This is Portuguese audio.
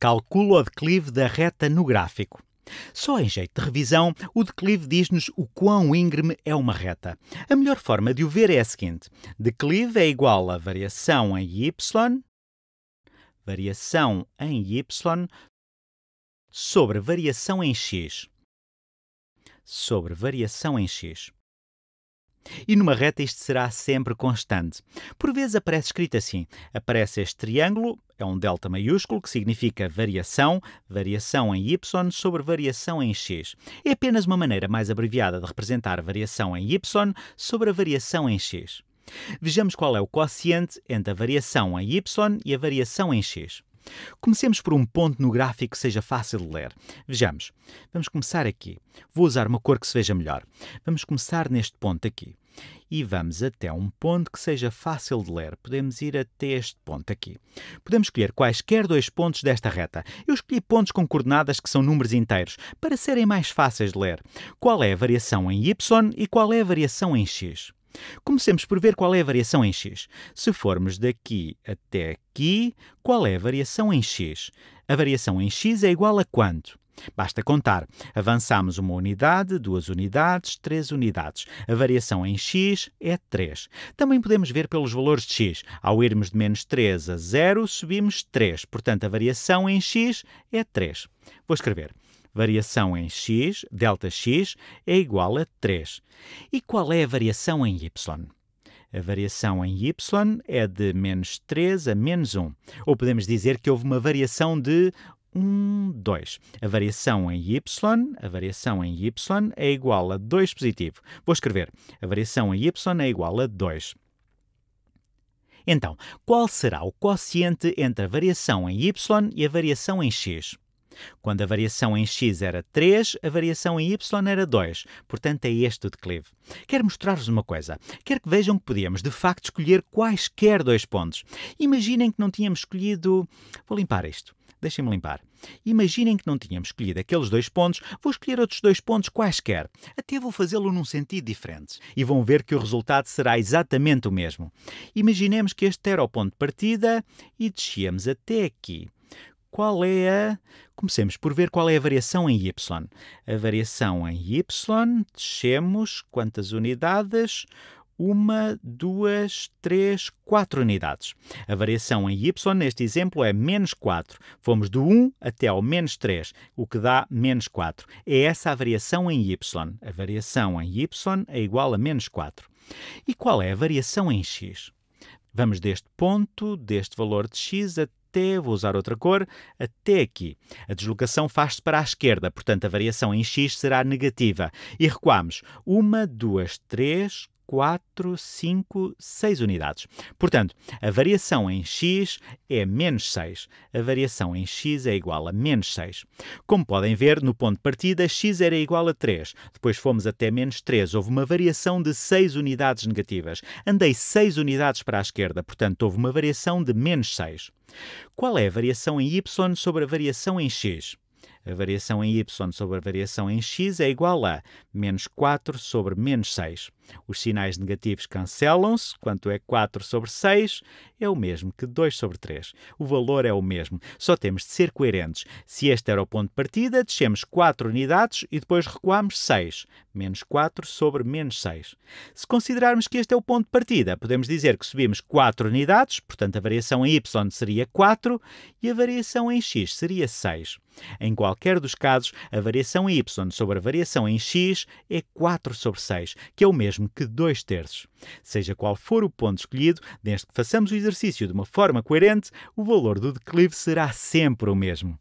Calcula o declive da reta no gráfico. Só em jeito de revisão, o declive diz-nos o quão íngreme é uma reta. A melhor forma de o ver é a seguinte: declive é igual a variação em y, variação em y sobre variação em x, sobre variação em x e numa reta isto será sempre constante. Por vezes aparece escrito assim: aparece este triângulo, é um delta maiúsculo que significa variação, variação em y sobre variação em x. É apenas uma maneira mais abreviada de representar variação em y sobre a variação em x. Vejamos qual é o quociente entre a variação em y e a variação em x. Comecemos por um ponto no gráfico que seja fácil de ler. Vejamos. Vamos começar aqui. Vou usar uma cor que se veja melhor. Vamos começar neste ponto aqui e vamos até um ponto que seja fácil de ler. Podemos ir até este ponto aqui. Podemos escolher quaisquer dois pontos desta reta. Eu escolhi pontos com coordenadas que são números inteiros, para serem mais fáceis de ler. Qual é a variação em y e qual é a variação em x? Comecemos por ver qual é a variação em x. Se formos daqui até aqui, qual é a variação em x? A variação em x é igual a quanto? Basta contar. Avançamos uma unidade, duas unidades, três unidades. A variação em x é 3. Também podemos ver pelos valores de x. Ao irmos de menos 3 a 0, subimos 3. Portanto, a variação em x é 3. Vou escrever. Variação em x, delta x, é igual a 3. E qual é a variação em y? A variação em y é de menos 3 a menos 1. Ou podemos dizer que houve uma variação de 1, 2. A variação em y, a variação em y é igual a 2 positivo. Vou escrever. A variação em y é igual a 2. Então, qual será o quociente entre a variação em y e a variação em x? Quando a variação em x era 3, a variação em y era 2, portanto é este o declive. Quero mostrar-vos uma coisa. Quero que vejam que podíamos, de facto, escolher quaisquer dois pontos. Imaginem que não tínhamos escolhido... Vou limpar isto. Deixem-me limpar. Imaginem que não tínhamos escolhido aqueles dois pontos, vou escolher outros dois pontos quaisquer. Até vou fazê-lo num sentido diferente. E vão ver que o resultado será exatamente o mesmo. Imaginemos que este era o ponto de partida e desciamos até aqui qual é a. Comecemos por ver qual é a variação em y. A variação em y, descemos quantas unidades? uma, duas, três, quatro unidades. A variação em y neste exemplo é menos 4. Fomos do 1 até ao menos 3, o que dá menos 4. É essa a variação em y. A variação em y é igual a menos 4. E qual é a variação em x? Vamos deste ponto, deste valor de x, até vou usar outra cor, até aqui. A deslocação faz-se para a esquerda, portanto a variação em x será negativa. E recuamos. 1, 2, 3, 4, 5, 6 unidades. Portanto, a variação em x é menos 6. A variação em x é igual a menos 6. Como podem ver, no ponto de partida, x era igual a 3. Depois fomos até menos 3. Houve uma variação de 6 unidades negativas. Andei 6 unidades para a esquerda, portanto, houve uma variação de menos 6. Qual é a variação em y sobre a variação em x? A variação em y sobre a variação em x é igual a menos 4 sobre menos 6. Os sinais negativos cancelam-se, quanto é 4 sobre 6 é o mesmo que 2 sobre 3. O valor é o mesmo, só temos de ser coerentes. Se este era o ponto de partida, descemos 4 unidades e depois recuamos 6, menos 4 sobre menos 6. Se considerarmos que este é o ponto de partida, podemos dizer que subimos 4 unidades, portanto a variação em y seria 4 e a variação em x seria 6. Em qualquer qualquer dos casos, a variação y sobre a variação em x é 4 sobre 6, que é o mesmo que 2 terços. Seja qual for o ponto escolhido, desde que façamos o exercício de uma forma coerente, o valor do declive será sempre o mesmo.